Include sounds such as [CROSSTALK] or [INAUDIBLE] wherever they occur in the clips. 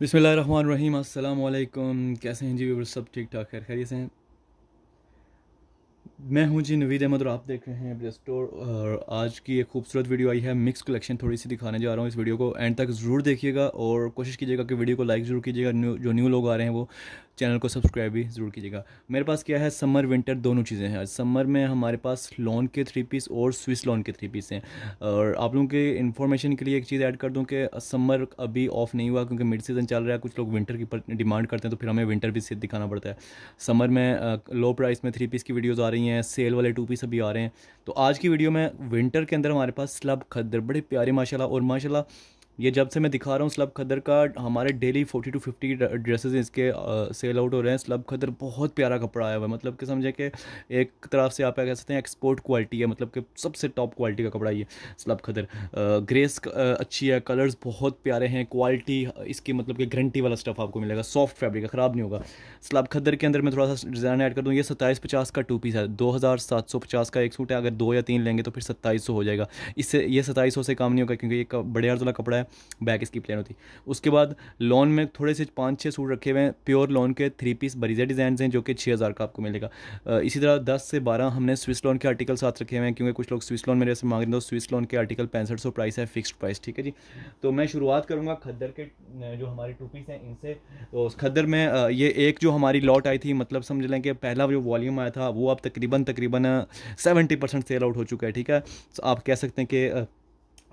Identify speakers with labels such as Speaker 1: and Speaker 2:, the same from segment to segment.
Speaker 1: बिसमीम अल्लाम कैसे हैं जी व्यूवर सब ठीक ठाक खैर खैरियत हैं मैं हूं जी नवीद अहमद और आप देख रहे हैं ब्रेस्टोर और आज की एक खूबसूरत वीडियो आई है मिक्स कलेक्शन थोड़ी सी दिखाने जा रहा हूं इस वीडियो को एंड तक ज़रूर देखिएगा और कोशिश कीजिएगा कि वीडियो को लाइक ज़रूर कीजिएगा जो न्यू लोग आ रहे हैं वो चैनल को सब्सक्राइब भी ज़रूर कीजिएगा मेरे पास क्या है समर विंटर दोनों चीज़ें हैं समर में हमारे पास लॉन के थ्री पीस और स्विस लॉन के थ्री पीस हैं और आप लोगों के इन्फॉर्मेशन के लिए एक चीज़ ऐड कर दूँ कि समर अभी ऑफ नहीं हुआ क्योंकि मिड सीज़न चल रहा है कुछ लोग विंटर की डिमांड करते हैं तो फिर हमें विंटर भी दिखाना पड़ता है समर में लो प्राइस में थ्री पीस की वीडियोज़ आ रही हैं सेल वाले टू पीस अभी आ रहे हैं तो आज की वीडियो में विंटर के अंदर हमारे पास स्लब खद्दर बड़े प्यारे माशाला और माशाला ये जब से मैं दिखा रहा हूँ स्लब खदर का हमारे daily forty two fifty dresses इसके सेल आउट हो रहे हैं स्लब खदर बहुत प्यारा कपड़ा आया हुआ है मतलब कि समझे कि एक तरफ से आप कह सकते हैं एक्सपोर्ट क्वालिटी है मतलब कि सबसे टॉप क्वालिटी का कपड़ा ये स्लब खदर ग्रेस अच्छी है कलर्स बहुत प्यारे हैं क्वालिटी इसकी मतलब कि गारंटी वाला स्टफ़ आपको मिलेगा सॉफ्ट फैब्रिक है ख़राब नहीं होगा स्लब खदर के अंदर मैं थोड़ा सा डिज़ाइन ऐड कर दूँ ये सत्ताईस पचास का टू पीस है दो हज़ार सात सौ पचास का एक सूट है अगर दो या तीन लेंगे तो फिर सत्ताईस सौ हो जाएगा इससे ये सत्ताईस सौ से काम नहीं होगा क्योंकि ये बड़े अर्ज वाला कपड़ा है बैक इसकी प्लेन होती उसके बाद लॉन में थोड़े से पाँच छः सूट रखे हुए हैं प्योर लॉन के थ्री पीस बरीजा डिज़ाइन हैं जो कि छः हज़ार का आपको मिलेगा इसी तरह दस से बारह हमने स्विस लॉन के आर्टिकल साथ रखे हुए हैं क्योंकि कुछ लोग स्विस लॉन मेरे से मांग रहे हैं तो स्विस लॉन के आर्टिकल पैंसठ सौ प्राइस है फिक्स प्राइस ठीक है जी तो मैं शुरुआत करूँगा खद्दर के जो हमारे टू पीस हैं इनसे तो खद्दर में ये एक जो हमारी लॉट आई थी मतलब समझ लें कि पहला जो वॉल्यूम आया था वो अब तकरीबन तकरीबन सेवेंटी परसेंट सेल आउट हो चुका है ठीक है तो आप कह सकते हैं कि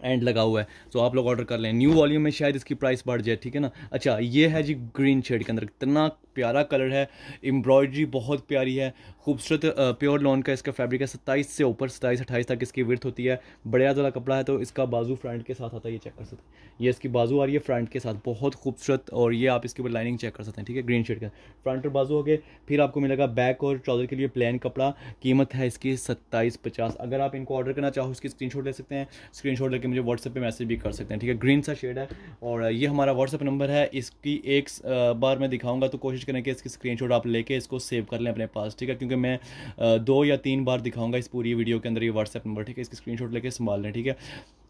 Speaker 1: एंड लगा हुआ है तो आप लोग ऑर्डर कर लें न्यू वॉल्यूम में शायद इसकी प्राइस बढ़ जाए ठीक है ना अच्छा ये है जी ग्रीन शेड के अंदर कितना प्यारा कलर है एम्ब्रॉयडरी बहुत प्यारी है खूबसूरत प्योर लॉन का इसका फैब्रिक है सत्ताईस से ऊपर सत्ताईस अट्ठाईस तक इसकी विर्थ होती है बढ़िया ज़्यादा कपड़ा है तो इसका बाजू फ्रंट के साथ आता है ये चेक कर सकते हैं ये इसकी बाजू आ रही है फ्रंट के साथ बहुत खूबसूरत और ये आप इसके ऊपर लाइनिंग चेक कर सकते हैं ठीक है ग्रीन शेड का फ्रंट और बाजू हो गए फिर आपको मिलेगा बैक और ट्राउजर के लिए प्लेन कपड़ा कीमत है इसकी सत्ताईस पचास अगर आप इनको ऑर्डर करना चाहो उसकी स्क्रीन ले सकते हैं स्क्रीन लेके मुझे व्हाट्सएप पर मैसेज भी कर सकते हैं ठीक है ग्रीन सा शेड है और ये हमारा व्हाट्सअप नंबर है इसकी एक बार मैं दिखाऊँगा तो कोशिश कोशिश करें कि इसकी स्क्रीनशॉट आप लेके इसको सेव कर लें अपने पास ठीक है क्योंकि मैं दो या तीन बार दिखाऊंगा इस पूरी वीडियो के अंदर ये व्हाट्सएप नंबर ठीक है इसकी स्क्रीनशॉट लेके संभाल लें ठीक है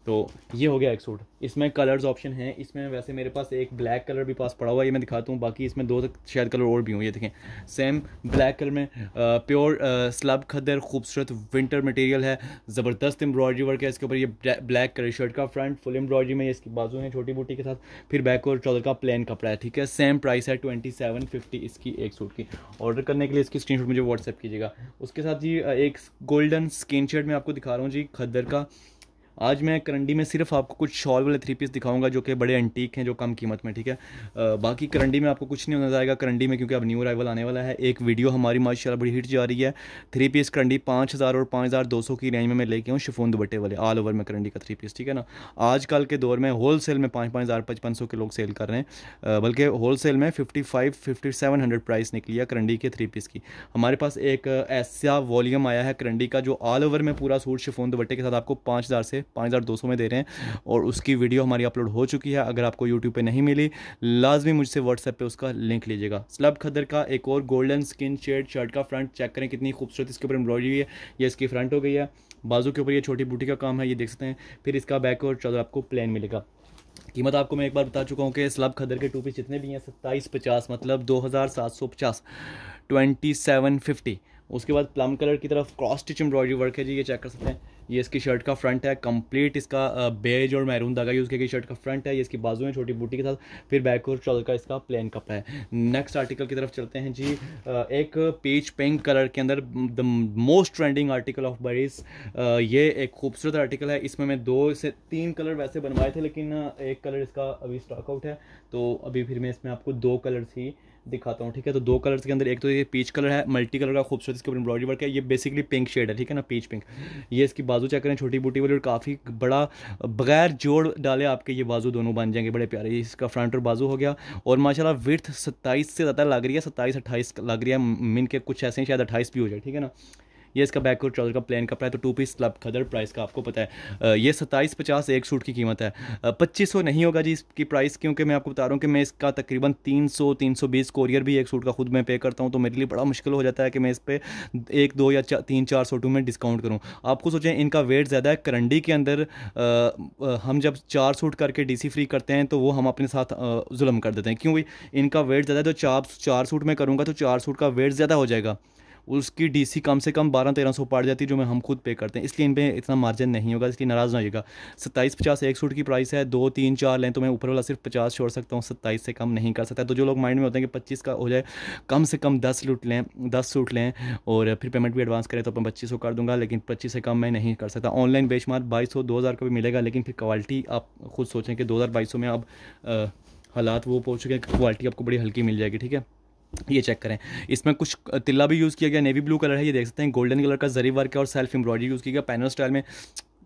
Speaker 1: तो ये हो गया एक सूट इसमें कलर्स ऑप्शन हैं इसमें वैसे मेरे पास एक ब्लैक कलर भी पास पड़ा हुआ है ये मैं दिखाता हूँ बाकी इसमें दो तक शायद कलर और भी हूँ ये देखें सेम ब्लैक कलर में प्योर स्लब खदर खूबसूरत विंटर मटेरियल है ज़बरदस्त एम्ब्रॉयडरी वर्क है इसके ऊपर ये ब्लैक कलर शर्ट का फ्रंट फुल एम्ब्रॉयडरी में इसकी बाजू है छोटी बूटी के साथ फिर बैक और ट्रॉलर का प्लेन कपड़ा है ठीक है सेम प्राइस है ट्वेंटी सेवन फिफ्टी इसकी एक सूट की ऑर्डर करने के लिए इसकी स्क्रीन मुझे व्हाट्सअप कीजिएगा उसके साथ जी uh, एक गोल्डन स्किन शर्ट मैं आपको दिखा रहा हूँ जी खदर का आज मैं करंडी में सिर्फ आपको कुछ शॉल वाले थ्री पीस दिखाऊंगा जो कि बड़े एंटीक हैं जो कम कीमत में ठीक है बाकी करंडी में आपको कुछ नहीं नजर जाएगा करंडी में क्योंकि अब न्यू अराइवल आने वाला है एक वीडियो हमारी माशाल्लाह बड़ी हिट जा रही है थ्री पीस करंडी पाँच हज़ार और पाँच हज़ार दो सौ की रेंज में मैं लेके हूँ शिफोन दुबट्टे वाले ऑल ओवर में करंडी का थ्री पीस ठीक है ना आजकल के दौर में होल सेल में पाँच पाँच हज़ार पचपन सौ के लोग सेल कर रहे हैं बल्कि होल सेल में fifty five fifty seven hundred price निकली है करंडी के थ्री पीस की हमारे पास एक ऐसा वॉल्यूम आया है करंडी का जो ऑल ओवर में पूरा सूट शिफोन दुबट्टे के साथ आपको पाँच हज़ार से पाँच हज़ार दो सौ में दे रहे हैं और उसकी वीडियो हमारी अपलोड हो चुकी है अगर आपको यूट्यूब पर नहीं मिली लाजमी मुझसे व्हाट्सएप पर उसका लिंक लीजिएगा स्लब खदर का एक और गोल्डन स्किन शेड शर्ट का फ्रंट चेक करें कितनी खूबसूरत इसके ऊपर एम्ब्रॉयडरी है ये इसकी फ्रंट हो गई है बाजू के ऊपर ये छोटी बूटी का काम है ये देख सकते हैं फिर इसका बैक और चादर आपको प्लेन मिलेगा कीमत आपको मैं एक बार बता चुका हूँ कि स्लब खदर के टू पीस जितने भी हैं सत्ताईस पचास मतलब दो हज़ार सात सौ पचास ट्वेंटी सेवन फिफ्टी उसके बाद प्लम कलर की तरफ क्रॉस स्टिच एम्ब्रॉयडरी वर्क है जी ये चेक कर सकते हैं ये इसकी शर्ट का फ्रंट है कंप्लीट इसका बेज और मैरून धागा यूज़ किया शर्ट का फ्रंट है ये इसकी बाजू है छोटी बूटी के साथ फिर बैक और चौल का इसका प्लेन कपड़ा है नेक्स्ट आर्टिकल की तरफ चलते हैं जी एक पीच पिंक कलर के अंदर the most trending article of Bareeze ये एक खूबसूरत आर्टिकल है इसमें मैं दो से तीन कलर वैसे बनवाए थे लेकिन एक कलर इसका अभी स्टॉक आउट है तो अभी फिर मैं इसमें आपको दो कलर्स ही दिखाता हूँ ठीक है तो दो कलर्स के अंदर एक तो ये पीच कलर है मल्टी कलर का खूबसूरत इसके ऊपर एम्ब्रॉडरी वर्क है ये बेसिकली पिंक शेड है ठीक है ना पीच पिंक ये इसकी बाजू चेक करें छोटी बूटी वाली और काफ़ी बड़ा बगैर जोड़ डाले आपके ये बाजू दोनों बन जाएंगे बड़े प्यारे इसका फ्रंट और बाजू हो गया और माशाला विर्थ सत्ताईस से ज़्यादा लग रही है सत्ताईस अट्ठाईस लग रही है मिन के कुछ ऐसे ही शायद अट्ठाईस भी हो जाए ठीक है ना ये इसका बैक और ट्राउजर का प्लेन कपड़ा है तो two piece club khaddar price का आपको पता है ये सत्ताईस पचास एक सूट की कीमत है पच्चीस सौ नहीं होगा जी इसकी प्राइस क्योंकि मैं आपको बता रहा हूँ कि मैं इसका तकरीबन तीन सौ तीन सौ बीस कोरियर भी एक सूट का खुद मैं पे करता हूँ तो मेरे लिए बड़ा मुश्किल हो जाता है कि मैं इस पर एक दो या चा, तीन चार सूटों में डिस्काउंट करूँ आपको सोचें इनका वेट ज़्यादा है करंडी के अंदर हम जब चार सूट करके सी फ्री करते हैं तो वो हम अपने साथ जुलम कर देते हैं क्यों भाई इनका वेट ज़्यादा है तो चार चार सूट में करूँगा तो चार सूट का वेट ज़्यादा हो जाएगा उसकी डीसी कम से कम बारह तेरह सौ पड़ जाती है जो मैं हम खुद पे करते हैं इसलिए इन पर इतना मार्जिन नहीं होगा इसलिए नाराज़ ना होगा सत्ताईस पचास एक सूट की प्राइस है दो तीन चार लें तो मैं ऊपर वाला सिर्फ पचास छोड़ सकता हूँ सत्ताईस से कम नहीं कर सकता तो जो लोग माइंड में होते हैं कि पच्चीस का हो जाए कम से कम दस लूट लें दस सूट लें और फिर पेमेंट भी एडवांस करें तो मैं पच्चीस सौ कर दूंगा लेकिन पच्चीस से कम मैं नहीं कर सकता ऑनलाइन बेचमार बाईस सौ दो हज़ार का भी मिलेगा लेकिन फिर क्वालिटी आप खुद सोचें कि दो हज़ार बाईस सौ में अब हालात वो पहुँच चुके हैं क्वालिटी आपको बड़ी हल्की मिल जाएगी ठीक है ये चेक करें इसमें कुछ तिल्ला भी यूज़ किया गया नेवी ब्लू कलर है ये देख सकते हैं गोल्डन कलर का जरी वर्क है और सेल्फ एम्ब्रॉयडरी यूज़ किया गया पैनल स्टाइल में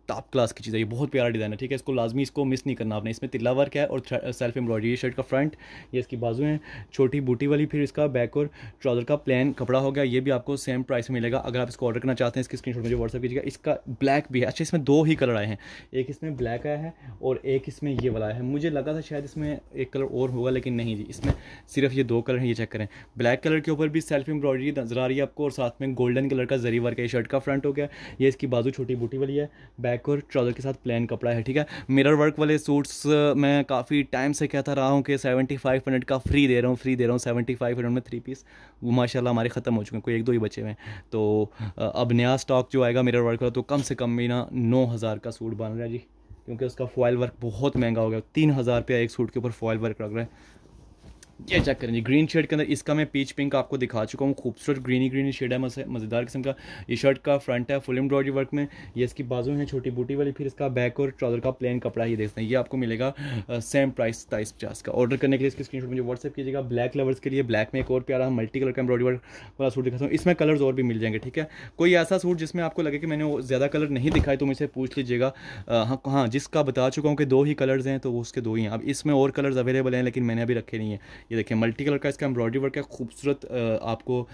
Speaker 1: टॉप क्लास की चीज़ है ये बहुत प्यारा डिज़ाइन है ठीक है इसको लाजमी इसको मिस नहीं करना आपने इसमें तिल्ला वर्क है और सेल्फ एम्ब्रॉयडरी शर्ट का फ्रंट ये इसकी बाजू है छोटी बूटी वाली फिर इसका बैक और ट्राउज़र का प्लान कपड़ा हो गया ये भी आपको सेम प्राइस में मिलेगा अगर आप इसको ऑर्डर करना चाहते हैं इसकी स्क्रीन मुझे व्हाट्सअप कीजिएगा इसका ब्लैक भी है अच्छा इसमें दो ही कलर आए हैं एक इसमें ब्लैक आया है और एक इसमें ये वाला है मुझे लगा था शायद इसमें एक कलर और होगा लेकिन नहीं जी इसमें सिर्फ ये दो कलर हैं ये चेक करें ब्लैक कलर के ऊपर भी सेल्फ एम्ब्रॉयडरी नजर आ रही है आपको और साथ में गोल्डन कलर का जरी वर्क है शर्ट का फ्रंट हो गया ये इसकी बाजू छोटी बूटी वाली है बैक बैक और ट्राउज़र के साथ प्लान कपड़ा है ठीक है मिरर वर्क वाले सूट्स मैं काफ़ी टाइम से कहता रहा हूँ कि सेवेंटी फाइव हंड्रेड का फ्री दे रहा हूँ फ्री दे रहा हूँ सेवेंटी फाइव हंड्रेड में थ्री पीस वो माशाल्लाह हमारे ख़त्म हो चुके हैं कोई एक दो ही बचे हुए हैं तो अब नया स्टॉक जो आएगा मिरर वर्क वाला तो कम से कम भी ना नौ हज़ार का सूट बन रहा है जी क्योंकि उसका फॉयल वर्क बहुत महंगा हो गया तीन हज़ार रुपया एक सूट के ऊपर फॉयल वर्क लग रहा है ये चेक करें जी ग्रीन शर्ट के अंदर इसका मैं पीच पिंक आपको दिखा चुका हूँ खूबसूरत ग्रीनी ग्रीनी शेड है मज़ेदार किस्म का ये शर्ट का फ्रंट है फुल एम्ब्रॉयडरी वर्क में ये इसकी बाजू है छोटी बूटी वाली फिर इसका बैक और ट्राउजर का प्लेन कपड़ा ही देखते हैं ये आपको मिलेगा सेम प्राइस सताईस पचास का ऑर्डर करने के लिए इसकी स्क्रीन मुझे व्हाट्सअप कीजिएगा ब्लैक लवर्स के लिए ब्लैक में एक और प्यारा मल्टी कलर का एम्ब्रॉयडरी वर्क वाला सूट दिखाता हूँ इसमें कलर्स और भी मिल जाएंगे ठीक है कोई ऐसा सूट जिसमें आपको लगे कि मैंने ज़्यादा कलर नहीं दिखाए तो मुझे पूछ लीजिएगा हाँ हाँ जिसका बता चुका हूँ कि दो ही कलर्स हैं तो उसके दो ही हैं अब इसमें और कलर्स अवेलेबल हैं लेकिन मैंने अभी रखे नहीं है ये देखें मल्टी कलर का इसका एम्ब्रॉयडरी वर्क है खूबसूरत आपको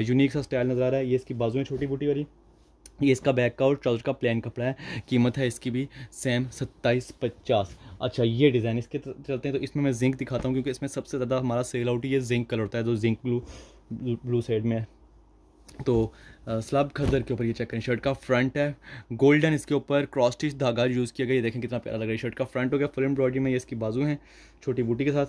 Speaker 1: यूनिक सा स्टाइल नज़र आ रहा है ये इसकी में छोटी बूटी वाली ये इसका बैक का और ट्राउज़र का प्लेन कपड़ा है कीमत है इसकी भी सेम सत्ताईस पचास अच्छा ये डिज़ाइन इसके चलते हैं तो इसमें मैं जिंक दिखाता हूँ क्योंकि इसमें सबसे ज़्यादा हमारा सेल आउट ये जिंक कलर होता है जो जिंक ब्लू ब्लू साइड में है तो स्लब खदर के ऊपर ये चेक करें शर्ट का फ्रंट है गोल्डन इसके ऊपर क्रॉस्टिच धागा यूज़ किया गया ये देखें कितना प्यारा लग रहा है शर्ट का फ्रंट हो गया फुल एम्ब्रॉयडरी में ये इसकी बाजू हैं छोटी बूटी के साथ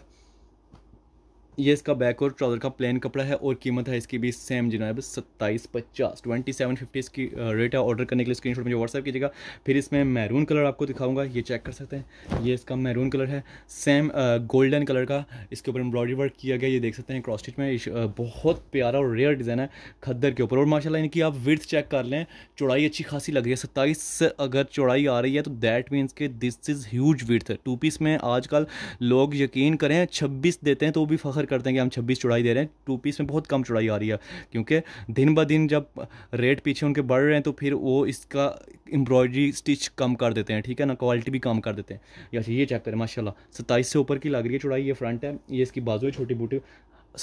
Speaker 1: ये इसका बैक और ट्राउज़र का प्लेन कपड़ा है और कीमत है इसकी भी सेम जनाब सत्ताईस पचास ट्वेंटी सेवन फिफ्टी इसकी रेट है ऑर्डर करने के लिए स्क्रीनशॉट मुझे व्हाट्सअप कीजिएगा फिर इसमें मैरून कलर आपको दिखाऊंगा ये चेक कर सकते हैं ये इसका मैरून कलर है सेम गोल्डन कलर का इसके ऊपर एम्ब्रॉयडरी वर्क किया गया ये देख सकते हैं क्रॉस्टिच में बहुत प्यारा और रेयर डिज़ाइन है खद्दर के ऊपर और माशाला इनकी आप विर्थ चेक कर लें चौड़ाई अच्छी खासी लग रही है सत्ताईस अगर चौड़ाई आ रही है तो दैट मीन्स के this is huge width two piece में आजकल लोग यकीन करें छब्बीस देते हैं तो भी फ़ख्र करते हैं कि हम छब्बीस चौड़ाई दे रहे हैं टू पीस में बहुत कम चौड़ाई आ रही है क्योंकि दिन ब दिन जब रेट पीछे उनके बढ़ रहे हैं तो फिर वो इसका एम्ब्रॉयडरी स्टिच कम कर देते हैं ठीक है ना क्वालिटी भी कम कर देते हैं या ये चेक करें माशाला सत्ताईस से ऊपर की लग रही है चौड़ाई ये फ्रंट है ये इसकी बाजू है छोटी बूटी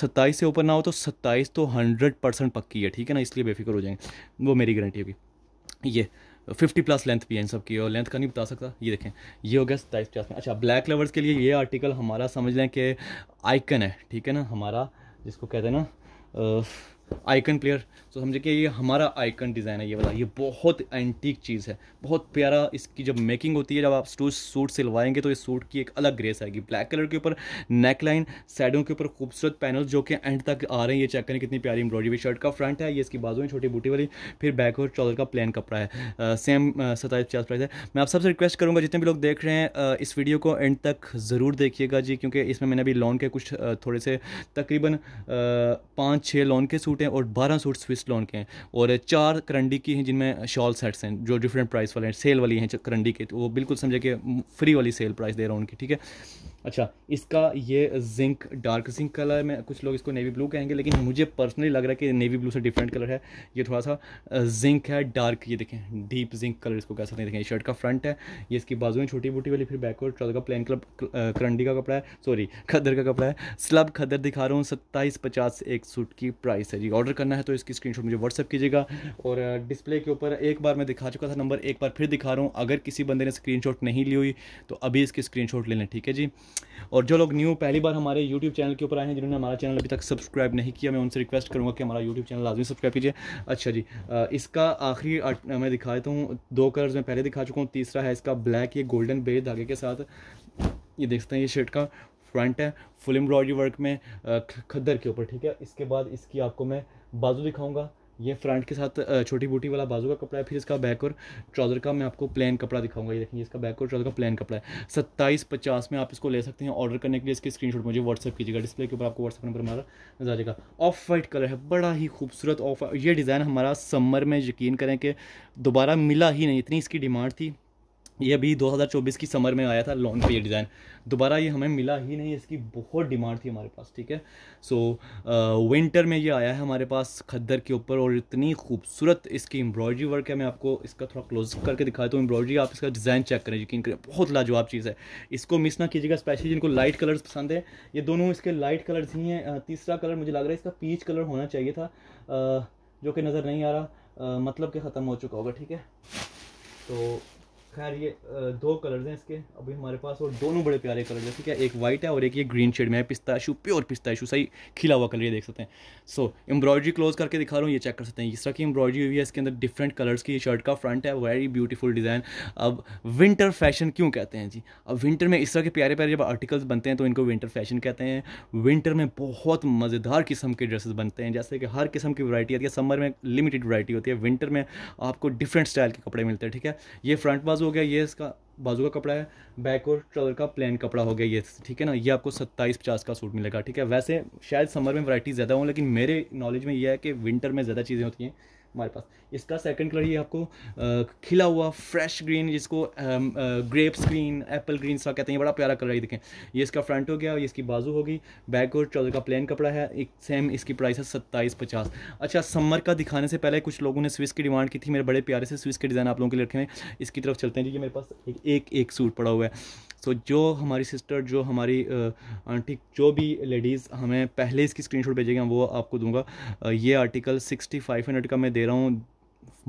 Speaker 1: सत्ताईस से ऊपर ना हो तो सत्ताईस तो हंड्रेड परसेंट पक्की है ठीक है ना इसलिए बेफिक्र हो जाएंगे वो मेरी गारंटी होगी ये फिफ्टी प्लस लेंथ भी है इन सब की और लेंथ का नहीं बता सकता ये देखें ये हो गया सत्ताईस पचास में अच्छा ब्लैक लवर्स के लिए ये आर्टिकल हमारा समझ लें कि आइकन है ठीक है ना हमारा जिसको कहते हैं ना आइकन प्लेयर तो समझे कि ये हमारा आइकन डिज़ाइन है ये वाला ये बहुत एंटीक चीज़ है बहुत प्यारा इसकी जब मेकिंग होती है जब आप स्टूज सूट सिलवाएंगे तो इस सूट की एक अलग ग्रेस आएगी ब्लैक कलर के ऊपर नेक लाइन साइडों के ऊपर खूबसूरत पैनल जो कि एंड तक आ रहे हैं ये चेक करें कितनी प्यारी एम्ब्रॉडरी हुई शर्ट का फ्रंट है ये इसकी बाजू में छोटी बूटी वाली फिर बैक और चौदर का प्लेन कपड़ा है सेम सताईस पचास प्राइस है मैं आप सबसे रिक्वेस्ट करूँगा जितने भी लोग देख रहे हैं इस वीडियो को एंड तक ज़रूर देखिएगा जी क्योंकि इसमें मैंने अभी लॉन के कुछ थोड़े से तकरीबन पाँच छः लॉन के सूट हैं और बारह सूट स्विस्ट लोन के हैं और चार करंडी की हैं जिनमें शॉल सेट्स हैं जो डिफरेंट प्राइस वाले हैं सेल वाली हैं करंडी के तो वो बिल्कुल समझे कि फ्री वाली सेल प्राइस दे रहा हूँ उनकी ठीक है अच्छा इसका ये जिंक डार्क जिंक कलर में कुछ लोग इसको नेवी ब्लू कहेंगे लेकिन मुझे पर्सनली लग रहा है कि नेवी ब्लू से डिफरेंट कलर है ये थोड़ा सा जिंक है डार्क ये देखें डीप जिंक कलर इसको कैसा नहीं देखें शर्ट का फ्रंट है ये इसकी बाजू में छोटी बूटी वाली फिर बैकवर्ड ट्राउजर का प्लेन कलर करंडी का कपड़ा है सॉरी खदर का कपड़ा है स्लब खदर दिखा रहा हूँ सत्ताईस पचास एक सूट की प्राइस है जी ऑर्डर करना है तो इसकी स्क्रीनशॉट मुझे व्हाट्सअप कीजिएगा और डिस्प्ले के ऊपर एक बार मैं दिखा चुका था नंबर एक बार फिर दिखा रहा हूँ अगर किसी बंदे ने स्क्रीनशॉट नहीं ली हुई तो अभी इसकी स्क्रीनशॉट ले लें ठीक है जी और जो लोग न्यू पहली बार हमारे यूट्यूब चैनल के ऊपर आए हैं जिन्होंने हमारा चैनल अभी तक सब्सक्राइब नहीं किया मैं उनसे रिक्वेस्ट करूँगा कि हमारा यूट्यूब चैनल लाजमी सब्सक्राइब कीजिए अच्छा जी इसका आखिरी मैं दिखा देता हूँ दो कलर्स मैं पहले दिखा चुका हूँ तीसरा है इसका ब्लैक ये गोल्डन बेज धागे के साथ ये देखते हैं ये शर्ट का फ्रंट है फुल एम्ब्रॉयडरी वर्क में खद्दर के ऊपर ठीक है इसके बाद इसकी आपको मैं बाजू दिखाऊंगा ये फ्रंट के साथ छोटी बूटी वाला बाजू का कपड़ा है फिर इसका बैक और ट्राउज़र का मैं आपको प्लेन कपड़ा दिखाऊंगा ये देखिए इसका बैक और ट्राउज़र का प्लेन कपड़ा है सत्ताईस पचास में आप इसको ले सकते हैं ऑर्डर करने के लिए इसकी स्क्रीनशॉट मुझे व्हाट्सअप कीजिएगा डिस्प्ले के ऊपर आपको व्हाट्सअप नंबर हमारा नजर आ जाएगा ऑफ वाइट कलर है बड़ा ही खूबसूरत ऑफ ये डिज़ाइन हमारा समर में यकीन करें कि दोबारा मिला ही नहीं इतनी इसकी डिमांड थी ये अभी चौबीस की समर में आया था लॉन्च पे ये डिज़ाइन दोबारा ये हमें मिला ही नहीं इसकी बहुत डिमांड थी हमारे पास ठीक है सो so, विंटर में ये आया है हमारे पास खद्दर के ऊपर और इतनी खूबसूरत इसकी एम्ब्रॉयडरी वर्क है मैं आपको इसका थोड़ा क्लोज करके दिखाया तो एम्ब्रॉयडरी आप इसका डिज़ाइन चेक करें यकीन करें बहुत लाजवाब चीज़ है इसको मिस ना कीजिएगा स्पेशली जिनको लाइट कलर्स पसंद है ये दोनों इसके लाइट कलर्स ही हैं तीसरा कलर मुझे लग रहा है इसका पीच कलर होना चाहिए था जो कि नज़र नहीं आ रहा मतलब कि ख़त्म हो चुका होगा ठीक है तो खैर ये दो कलर्स हैं इसके अभी हमारे पास और दोनों बड़े प्यारे कलर हैं ठीक है एक वाइट है और एक ये ग्रीन शेड में है पिस्ता इशू प्योर पिस्ता इशू सही खिला हुआ कलर ये देख सकते हैं सो so, एम्ब्रॉयडरी क्लोज करके दिखा रहा हूँ ये चेक कर सकते हैं इस तरह की एम्ब्रॉयडरी हुई है इसके अंदर डिफरेंट कलर्स की शर्ट का फ्रंट है वेरी ब्यूटीफुल डिज़ाइन अब विंटर फैशन क्यों कहते हैं जी अब विंटर में इस तरह के प्यारे प्यारे जब आर्टिकल्स बनते हैं तो इनको विंटर फैशन कहते हैं विंटर में बहुत मज़ेदार किस्म के ड्रेसेस बनते हैं जैसे कि हर किस्म की वरायटी आती है समर में लिमिटेड वरायटी होती है विंटर में आपको डिफरेंट स्टाइल के कपड़े मिलते हैं ठीक है ये फ्रंट बाजू हो गया ये इसका बाजू का कपड़ा है बैक और ट्रलर का प्लेन कपड़ा हो गया ये ठीक है ना ये आपको सत्ताईस पचास का सूट मिलेगा ठीक है वैसे शायद समर में वराइटी ज़्यादा हो लेकिन मेरे नॉलेज में यह है कि विंटर में ज़्यादा चीज़ें होती हैं हमारे पास इसका सेकंड कलर ये आपको खिला हुआ फ्रेश ग्रीन जिसको ग्रेप्स ग्रीन एप्पल ग्रीन सा कहते हैं बड़ा प्यारा कलर ही दिखें ये इसका फ्रंट हो गया और ये इसकी बाजू होगी बैक और चौदह का प्लेन कपड़ा है एक सेम इसकी प्राइस है सत्ताईस पचास अच्छा समर का दिखाने से पहले कुछ लोगों ने स्विस की डिमांड की थी मेरे बड़े प्यारे से स्विस के डिज़ाइन आप लोगों के लिए रखे हुए इसकी तरफ चलते हैं जी मेरे पास एक, एक सूट पड़ा हुआ है सो so, जो हमारी सिस्टर जो हमारी आंटी जो भी लेडीज़ हमें पहले इसकी स्क्रीनशॉट भेजेगी वो आपको दूंगा ये आर्टिकल सिक्सटी फाइव हंड्रेड का मैं दे रहा हूँ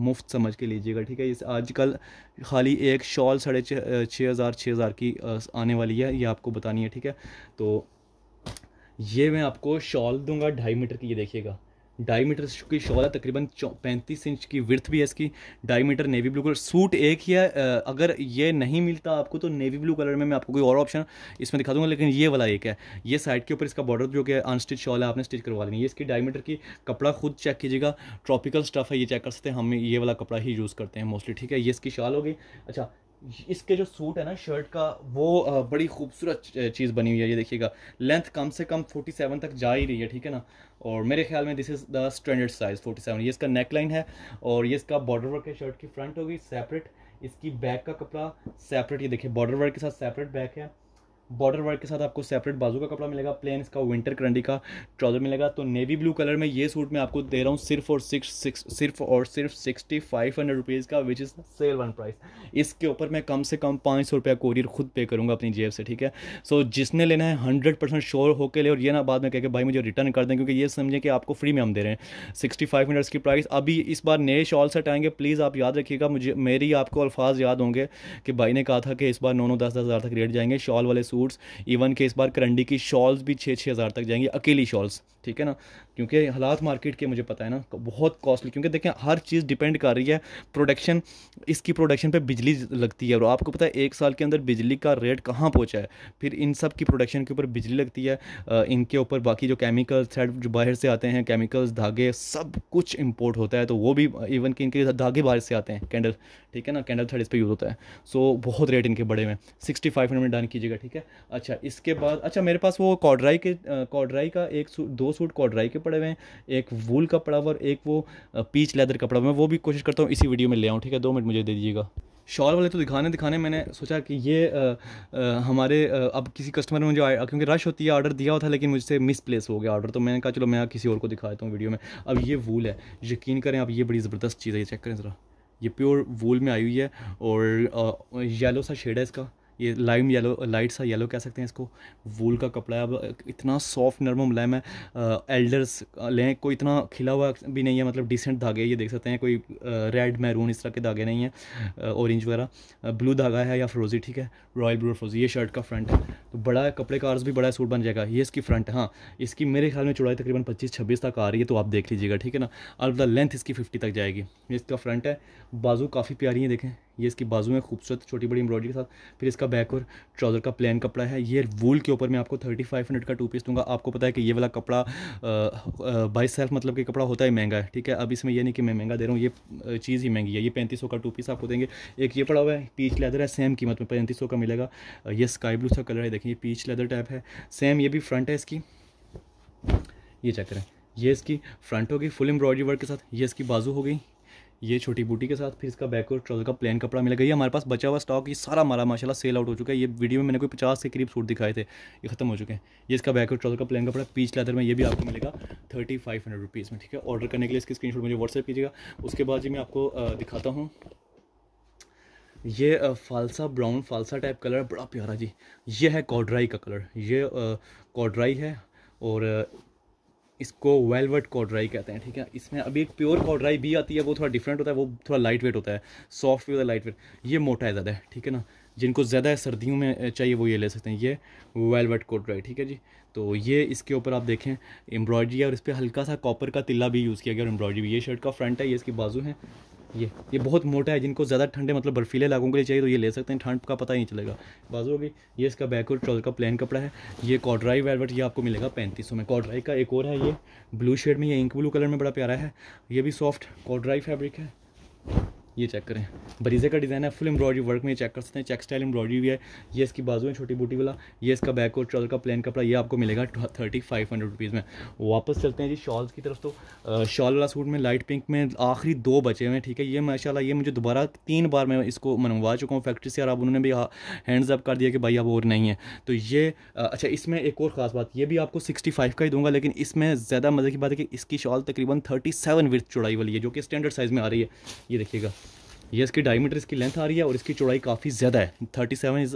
Speaker 1: मुफ्त समझ के लीजिएगा ठीक है इस आजकल खाली एक शॉल साढ़े छः हज़ार छः हज़ार की आने वाली है ये आपको बतानी है ठीक है तो ये मैं आपको शॉल दूंगा ढाई मीटर की ये देखिएगा मीटर की शॉल है तकरीबन पैंतीस इंच की विर्थ भी है इसकी metre navy blue colour suit एक ही है अगर ये नहीं मिलता आपको तो नेवी ब्लू कलर में मैं आपको कोई और ऑप्शन इसमें दिखा दूंगा लेकिन ये वाला एक है ये साइड के ऊपर इसका बॉर्डर जो कि अनस्टिच शॉल है आपने स्टिच करवा लेनी है इसकी डायमीटर की कपड़ा खुद चेक कीजिएगा ट्रॉपिकल स्टफ़ है ये चेक कर सकते हैं हम ये वाला कपड़ा ही यूज़ करते हैं मोस्टली ठीक है ये इसकी शॉल होगी अच्छा इसके जो सूट है ना शर्ट का वो बड़ी खूबसूरत चीज़ बनी हुई है ये देखिएगा लेंथ कम से कम 47 तक जा ही रही है ठीक है ना और मेरे ख्याल में this is the standard size 47 ये इसका नेक लाइन है और ये इसका बॉर्डर वर्क है शर्ट की फ्रंट होगी सेपरेट इसकी बैक का कपड़ा सेपरेट ये देखिए बॉर्डर वर्क के साथ सेपरेट बैक है बॉर्डर वर्क के साथ आपको सेपरेट बाजू का कपड़ा मिलेगा प्लेन इसका विंटर करंडी का ट्राउजर मिलेगा तो नेवी ब्लू कलर में ये सूट मैं आपको दे रहा हूँ सिर्फ और सिक्स सिक्स सिर्फ और सिर्फ सिक्सटी फाइव हंड्रेड रुपीज़ का which is sale one price इसके ऊपर मैं कम से कम पाँच सौ रुपया कोरियर खुद पे करूँगा अपनी जेब से ठीक है सो so, जिसने लेना है हंड्रेड परसेंट श्योर होकर ले और ये ना बाद में कह के भाई मुझे रिटर्न कर दें क्योंकि ये समझें कि आपको फ्री में हम दे रहे हैं सिक्सटी फाइव हंड्रेड की प्राइस अभी इस बार नए शॉल सेट आएंगे प्लीज़ आप याद रखिएगा मुझे मेरी आपको अल्फाज याद होंगे कि भाई ने कहा था कि इस बार नौ नौ दस दस हज़ार तक रेट जाएंगे शॉल वाले सूट सूट्स इवन के इस बार करंडी की शॉल्स भी छः छः हज़ार तक जाएंगी अकेली शॉल्स ठीक है ना क्योंकि हालात मार्केट के मुझे पता है ना बहुत कॉस्टली क्योंकि देखें हर चीज़ डिपेंड कर रही है प्रोडक्शन इसकी प्रोडक्शन पे बिजली लगती है और आपको पता है एक साल के अंदर बिजली का रेट कहाँ पहुँचा है फिर इन सब की प्रोडक्शन के ऊपर बिजली लगती है इनके ऊपर बाकी जो केमिकल्स थ्रेड जो बाहर से आते हैं केमिकल्स धागे सब कुछ इम्पोर्ट होता है तो वो भी इवन कि इनके धागे बाहर से आते हैं कैंडल ठीक है ना कैंडल थ्रेड इस पर यूज़ होता है सो बहुत रेट इनके बड़े में सिक्सटी फाइव हंड्रेड में डन कीजिएगा ठीक है अच्छा इसके बाद अच्छा मेरे पास वो कॉड्राई के कॉडराई का एक दो सूट कॉड्राई के पड़े हुए हैं एक वूल का पड़ा हुआ और एक वो पीच लेदर का पड़ा हुआ है वो भी कोशिश करता हूँ इसी वीडियो में ले आऊँ ठीक है दो मिनट मुझे दे दीजिएगा शॉल वाले तो दिखाने दिखाने मैंने सोचा कि ये आ, आ, हमारे आ, अब किसी कस्टमर ने मुझे क्योंकि रश होती है ऑर्डर दिया हुआ था लेकिन मुझसे मिसप्लेस हो गया ऑर्डर तो मैंने कहा चलो मैं किसी और को दिखा देता हूँ वीडियो में अब ये वूल है यकीन करें आप ये बड़ी ज़बरदस्त चीज़ है ये चेक करें ज़रा ये प्योर वूल में आई हुई है और येलो सा शेड है इसका ये लाइम येलो लाइट सा येलो कह सकते हैं इसको वूल का कपड़ा है अब इतना सॉफ्ट नरम मुलायम है आ, एल्डर्स लें कोई इतना खिला हुआ भी नहीं है मतलब डिसेंट धागे ये देख सकते हैं कोई रेड मैरून इस तरह के धागे नहीं है ऑरेंज वगैरह ब्लू धागा है या फ्रोजी ठीक है रॉयल ब्लू फ्रोजी ये शर्ट का फ्रंट है तो बड़ा कपड़े का भी बड़ा सूट बन जाएगा ये इसकी फ्रंट हाँ इसकी मेरे ख्याल में चौड़ाई तकरीबन पच्चीस छब्बीस तक आ रही है तो आप देख लीजिएगा ठीक है ना अलबत्ता लेंथ इसकी फिफ्टी तक जाएगी इसका फ्रंट है बाजू काफ़ी प्यारी है देखें ये इसकी बाजू में खूबसूरत छोटी बड़ी एम्ब्रॉयडरी के साथ फिर इसका बैक और ट्राउज़र का प्लेन कपड़ा है ये वूल के ऊपर मैं आपको थर्टी फाइव हंड्रेड का टू पीस दूंगा आपको पता है कि ये वाला कपड़ा बाई सेल्फ मतलब कि कपड़ा होता है महंगा है ठीक है अब इसमें यह नहीं कि मैं महंगा दे रहा हूँ ये चीज़ ही महंगी है ये पैंतीस का टू पीस आपको देंगे एक ये पड़ा हुआ है पीच लेदर है सेम कीमत में पैंतीस का मिलेगा ये स्काई ब्लू सा कलर है देखिए पीच लेदर टाइप है सेम ये भी फ्रंट है इसकी ये चेक करें ये इसकी फ्रंट होगी फुल एम्ब्रॉयडरी वर्क के साथ ये इसकी बाजू हो गई ये छोटी बूटी के साथ फिर इसका बैक और ट्राउजर का प्लेन कपड़ा मिलेगा ये हमारे पास बचा हुआ स्टॉक ये सारा हमारा माशाल्लाह सेल आउट हो चुका है ये वीडियो में मैंने कोई पचास के करीब सूट दिखाए थे ये खत्म हो चुके हैं ये इसका बैक और ट्राउजर का प्लेन कपड़ा पीच लेदर में ये भी आपको मिलेगा थर्टी फाइव हंड्रेड रुपीज़ में ठीक है ऑर्डर करने के लिए इसकी स्क्रीन मुझे व्हाट्सअप कीजिएगा उसके बाद जी मैं आपको दिखाता हूँ ये फालसा ब्राउन फालसा टाइप कलर बड़ा प्यारा जी ये है कॉड्राई का कलर ये कॉड्राई है और इसको वेलवेट कॉड्राई कहते हैं ठीक है इसमें अभी एक प्योर कॉड्राई भी आती है वो थोड़ा डिफरेंट होता है वो थोड़ा लाइट वेट होता है सॉफ्ट भी होता है लाइट वेट ये मोटा है ज़्यादा है ठीक है ना जिनको ज़्यादा सर्दियों में चाहिए वो ये ले सकते हैं ये वेलवेट कॉडराई ठीक है जी तो ये इसके ऊपर आप देखें एम्ब्रॉयडरी और इस पर हल्का सा कॉपर का तिल्ला भी यूज़ किया गया और एम्ब्रॉयडरी भी ये शर्ट का फ्रंट है ये इसकी बाजू है ये ये बहुत मोटा है जिनको ज़्यादा ठंडे मतलब बर्फीले लागों के लिए चाहिए तो ये ले सकते हैं ठंड का पता ही नहीं चलेगा बाजू होगी ये इसका बैक और ट्रॉल का प्लेन कपड़ा है ये कॉड्राई वेलवेट ये आपको मिलेगा पैंतीस में कॉड्राई का एक और है ये ब्लू शेड में ये इंक ब्लू कलर में बड़ा प्यारा है ये भी सॉफ्ट कॉड्राई फैब्रिक है ये चेक करें बरीजे का डिज़ाइन है फुल एम्ब्रॉयडरी वर्क में चेक कर सकते हैं चेक स्टाइल एम्ब्रॉयडरी भी है ये इसकी बाजू है छोटी बूटी वाला ये इसका बैक और ट्रॉल का प्लेन कपड़ा ये आपको मिलेगा थर्टी फाइव हंड्रेड रुपीज़ में वापस चलते हैं जी शॉल्स की तरफ तो शॉल वाला सूट में लाइट पिंक में आखिरी दो बचे हुए हैं ठीक है ये माशाला ये मुझे दोबारा तीन बार मैं इसको मनवा चुका हूँ फैक्ट्री से और अब उन्होंने भी हैंड्स अप कर दिया कि भाई अब और नहीं है तो ये अच्छा इसमें एक और ख़ास बात ये भी आपको सिक्सटी फाइव का ही दूंगा लेकिन इसमें ज़्यादा मज़े की बात है कि इसकी शॉल तकरीबन थर्टी सेवन विथ चौड़ाई वाली है जो कि स्टैंडर्ड साइज़ में आ रही है ये देखिएगा ये इसकी डायमीटर इसकी लेंथ आ रही है और इसकी चौड़ाई काफ़ी ज़्यादा है thirty seven is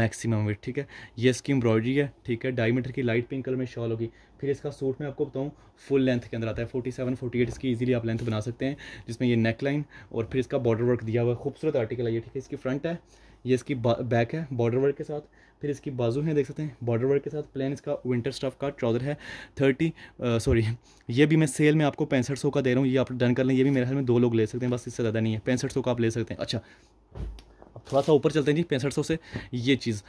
Speaker 1: maximum weight ठीक है ये इसकी एम्ब्रॉयडरी है ठीक है डायमीटर की लाइट पिंक कलर में शॉल होगी फिर इसका सूट मैं आपको बताऊँ फुल लेंथ के अंदर आता है फोर्टी सेवन फोर्टी एट इसकी ईजिली आप लेंथ बना सकते हैं जिसमें ये नेक लाइन और फिर इसका बॉर्डर वर्क दिया हुआ है खूबसूरत आर्टिकल है ये ठीक है इसकी फ्रंट है ये इसकी बैक है बॉर्डर वर्क के साथ फिर इसकी बाजू हैं देख सकते हैं बॉर्डर वर्क के साथ प्लेन इसका विंटर स्टफ का ट्राउज़र है थर्टी सॉरी ये भी मैं सेल में आपको पैंसठ सौ का दे रहा हूँ ये आप डन कर लें ये भी मेरे ख्याल में दो लोग ले सकते हैं बस इससे ज़्यादा नहीं है पैंसठ सौ का आप ले सकते हैं अच्छा थोड़ा सा ऊपर चलते हैं जी पैंसठ सौ से ये चीज़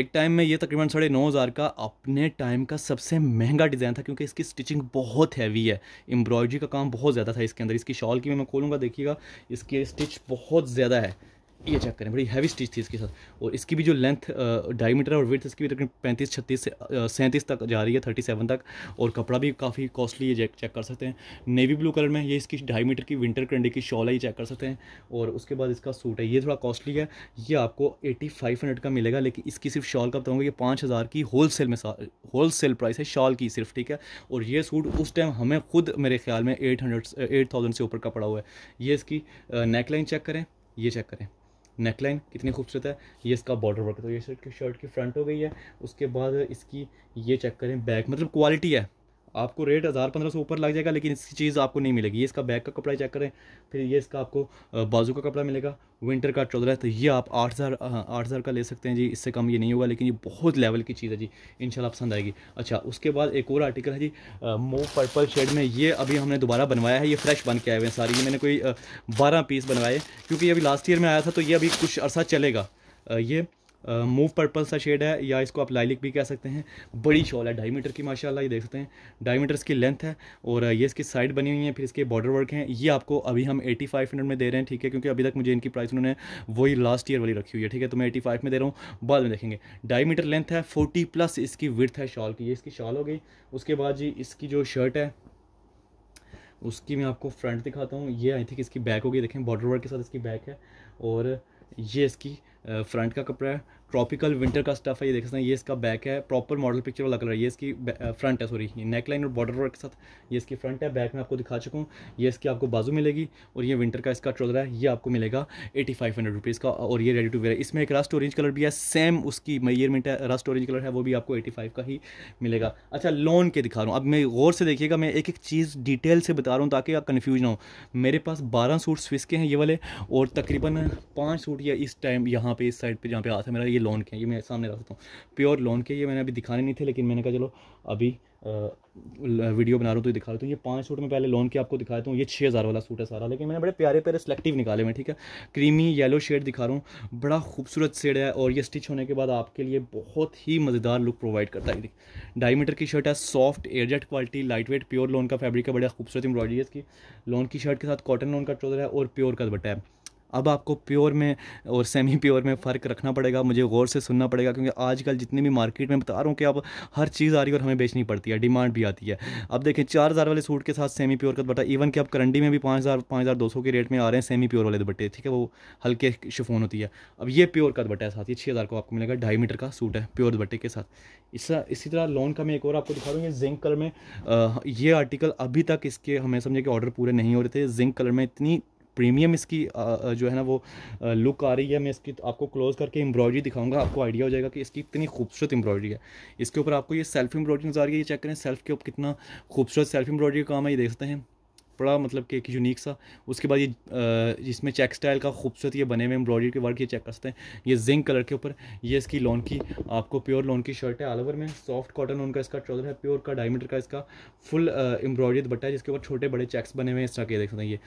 Speaker 1: एक टाइम में ये तकरीबन साढ़े नौ हज़ार का अपने टाइम का सबसे महंगा डिज़ाइन था क्योंकि इसकी स्टिचिंग बहुत हैवी है एम्ब्रॉयडरी का काम बहुत ज़्यादा था इसके अंदर इसकी शॉल की मैं खोलूँगा देखिएगा इसकी स्टिच बहुत ज़्यादा है ये चेक करें बड़ी हैवी स्टिच थी इसके साथ और इसकी भी जो लेंथ डायमीटर और विथ इसकी भी तकरीबन पैंतीस छत्तीस से सैंतीस तक जा रही है थर्टी सेवन तक और कपड़ा भी काफ़ी कॉस्टली ये चेक कर सकते हैं नेवी ब्लू कलर में ये इसकी ढाई की विंटर कंडी की शॉल है ये चेक कर सकते हैं और उसके बाद इसका सूट है ये थोड़ा कॉस्टली है ये आपको एटी फाइव हंड्रेड का मिलेगा लेकिन इसकी सिर्फ शॉल का बताऊँगा ये पाँच हज़ार की होल सेल में होल सेल प्राइस है शॉल की सिर्फ ठीक है और ये सूट उस टाइम हमें खुद मेरे ख्याल में एट हंड्रेड एट थाउजेंड से ऊपर का पड़ा हुआ है ये इसकी नेकलाइन चेक करें ये चेक करें नेकलाइन कितनी खूबसूरत है ये इसका बॉर्डर वर्क तो ये शर्ट की शर्ट की फ्रंट हो गई है उसके बाद इसकी ये चेक करें बैक मतलब क्वालिटी है आपको रेट हज़ार पंद्रह सौ ऊपर लग जाएगा लेकिन इसकी चीज़ आपको नहीं मिलेगी ये इसका बैक का कपड़ा चेक करें फिर ये इसका आपको बाजू का कपड़ा मिलेगा विंटर का चल रहा है तो ये आप आठ हज़ार आठ हज़ार का ले सकते हैं जी इससे कम ये नहीं होगा लेकिन ये बहुत लेवल की चीज़ है जी इंशाल्लाह पसंद आएगी अच्छा उसके बाद एक और आर्टिकल है जी मोव पर्पल शेड में ये अभी हमने दोबारा बनवाया है ये फ्रेश बन के आए हुए हैं सारी ये मैंने कोई बारह पीस बनवाए क्योंकि ये अभी लास्ट ईयर में आया था तो ये अभी कुछ अर्सा चलेगा ये मूव पर्पल सा शेड है या इसको आप लाइलिक भी कह सकते हैं बड़ी शॉल है ढाई मीटर की माशाल्लाह ये देख सकते हैं ढाई मीटर इसकी लेंथ है और ये इसकी साइड बनी हुई है फिर इसके बॉर्डर वर्क हैं ये आपको अभी हम एटी फाइव हंड्रेड में दे रहे हैं ठीक है क्योंकि अभी तक मुझे इनकी प्राइस उन्होंने वही लास्ट ईयर वाली रखी हुई है ठीक है तो मैं एटी फाइव में दे रहा हूँ बाद में देखेंगे ढाई मीटर लेंथ है फोर्टी प्लस इसकी विर्थ है शॉल की ये इसकी शॉल हो गई उसके बाद जी इसकी जो शर्ट है उसकी मैं आपको फ्रंट दिखाता हूँ ये आई थिंक इसकी बैक होगी देखें बॉर्डर वर्क के साथ इसकी बैक है और ये इसकी फ्रंट का कपड़ा है ट्रॉपिकल विंटर का स्टफ है ये देख सकते हैं ये इसका बैक है प्रॉपर मॉडल पिक्चर वाला कलर है ये इसकी फ्रंट है सॉरी ये नेक लाइन और बॉर्डर वर्क के साथ ये इसकी फ्रंट है बैक में आपको दिखा चुका हूँ ये इसकी आपको बाजू मिलेगी और ये विंटर का इसका ट्रोलर है ये आपको मिलेगा एटी फाइव हंड्रेड रुपीज़ का और ये रेडी टू वेयर इसमें एक रस्ट ऑरेंज कलर भी है सेम उसकी मेयरमेंट है रस्ट ऑरेंज कलर है वो भी आपको एटी फाइव का ही मिलेगा अच्छा लोन के दिखा रहा हूँ अब मैं गौर से देखिएगा मैं एक एक चीज़ डिटेल से बता रहा हूँ ताकि आप कन्फ्यूज ना हो मेरे पास बारह सूट स्विस के हैं ये वाले और तकरीबन पाँच सूट या इस टाइम यहाँ पे इस साइड पर जहाँ पे आता है मेरा ये लोन के हैं ये मैं सामने रख हूँ प्योर लॉन के ये मैंने अभी दिखाने नहीं थे लेकिन मैंने कहा चलो अभी वीडियो बना रहा हूँ तो ये दिखा देता हूँ ये पांच सूट में पहले लॉन के आपको दिखा देता हूँ तो ये छः हज़ार वाला सूट है सारा लेकिन मैंने बड़े प्यारे प्यारे सेलेक्टिव निकाले हैं ठीक है क्रीमी येलो शेड दिखा रहा हूँ बड़ा खूबसूरत शेड है और ये स्टिच होने के बाद आपके लिए बहुत ही मज़ेदार लुक प्रोवाइड करता है ढाई मीटर की शर्ट है soft air jet quality light weight pure lawn का फैब्रिक है बड़ा खूबसूरत एम्ब्रॉयडरी है इसकी लोन की शर्ट के साथ कॉटन लोन का ट्रोजर है और प्योर का दुपट्टा है अब आपको प्योर में और सेमी प्योर में फ़र्क रखना पड़ेगा मुझे गौर से सुनना पड़ेगा क्योंकि आजकल जितने भी मार्केट में बता रहा हूँ कि अब हर चीज़ आ रही है और हमें बेचनी पड़ती है डिमांड भी आती है अब देखें चार हज़ार वाले सूट के साथ सेमी प्योर का दुपट्टा इवन कि अब करंडी में भी पाँच हज़ार पाँच हज़ार दो सौ के रेट में आ रहे हैं सेमी प्योर वाले दुपट्टे ठीक है वो हल्के शिफोन होती है अब ये प्योर का दुपट्टा है साथ ही छः हज़ार को आपको मिलेगा ढाई मीटर का सूट है प्योर दुपट्टे के साथ इस इसी तरह लोन का मैं एक और आपको दिखा रहा हूँ ये जिंक कलर में आ, ये आर्टिकल अभी तक इसके हमें समझे कि ऑर्डर पूरे नहीं हो रहे थे जिंक कलर में इतनी प्रीमियम इसकी जो है ना वो लुक आ रही है मैं इसकी आपको क्लोज़ करके एम्ब्रॉयडरी दिखाऊंगा आपको आइडिया हो जाएगा कि इसकी कितनी खूबसूरत एम्ब्रॉयडरी है इसके ऊपर आपको ये सेल्फ एम्ब्रॉयडरी नज़र आ रही है ये चेक करें सेल्फ के ऊपर कितना खूबसूरत सेल्फ एम्ब्रॉयडरी का काम है ये देख सकते हैं बड़ा मतलब कि एक यूनिक सा उसके बाद ये इसमें चेक स्टाइल का खूबसूरत ये बने हुए एम्ब्रॉयडरी के वर्क ये चेक कर सकते हैं ये जिंक कलर के ऊपर ये इसकी लॉन की आपको प्योर लोन की शर्ट है ऑल ओवर में सॉफ्ट कॉटन उनका इसका ट्राउजर है प्योर का डायमीटर का इसका फुल एम्ब्रॉयडरी बट्टा है जिसके ऊपर छोटे बड़े चेक्स बने हुए हैं इस तरह के देख सकते हैं ये